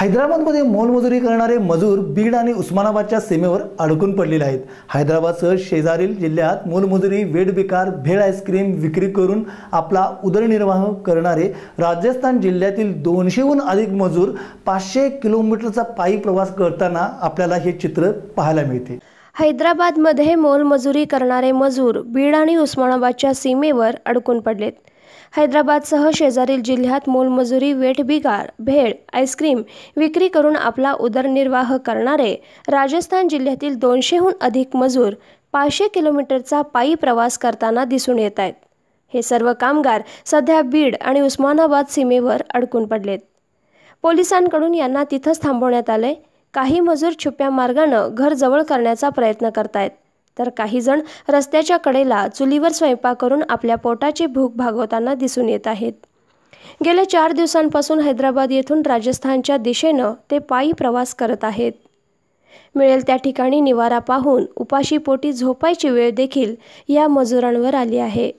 हैदराबादमध्ये मोलमजुरी करणारे मजूर बीड आणि उस्मानाबादच्या सीमेवर अडकून पडलेले आहेत हैदराबादसह शेजारील जिल्ह्यात मोलमजुरी वेडबिकार भेळ आईस्क्रीम विक्री करून आपला उदरनिर्वाह करणारे राजस्थान जिल्ह्यातील दोनशेहून अधिक मजूर पाचशे किलोमीटरचा पायी प्रवास करताना आपल्याला हे चित्र पाहायला मिळते हैदराबादमध्ये मोलमजुरी करणारे मजूर बीड आणि उस्मानाबादच्या सीमेवर अडकून पडलेत हैदराबादसह शेजारील जिल्ह्यात मोलमजुरी वेठबिगार भेळ आईस्क्रीम विक्री करून आपला उदरनिर्वाह करणारे राजस्थान जिल्ह्यातील दोनशेहून अधिक मजूर पाचशे किलोमीटरचा पायी प्रवास करताना दिसून येत आहेत हे सर्व कामगार सध्या बीड आणि उस्मानाबाद सीमेवर अडकून पडलेत पोलिसांकडून यांना तिथंच थांबवण्यात आले काही मजूर छुप्या मार्गानं घर जवळ करण्याचा प्रयत्न करतायत तर काही जण रस्त्याच्या कडेला चुलीवर स्वयंपाक करून आपल्या पोटाची भूक भागवताना दिसून येत आहेत गेल्या चार दिवसांपासून हैदराबाद येथून राजस्थानच्या दिशेनं ते पायी प्रवास करत आहेत मिळेल त्या ठिकाणी निवारा पाहून उपाशीपोटी झोपायची वेळ देखील या मजुरांवर आली आहे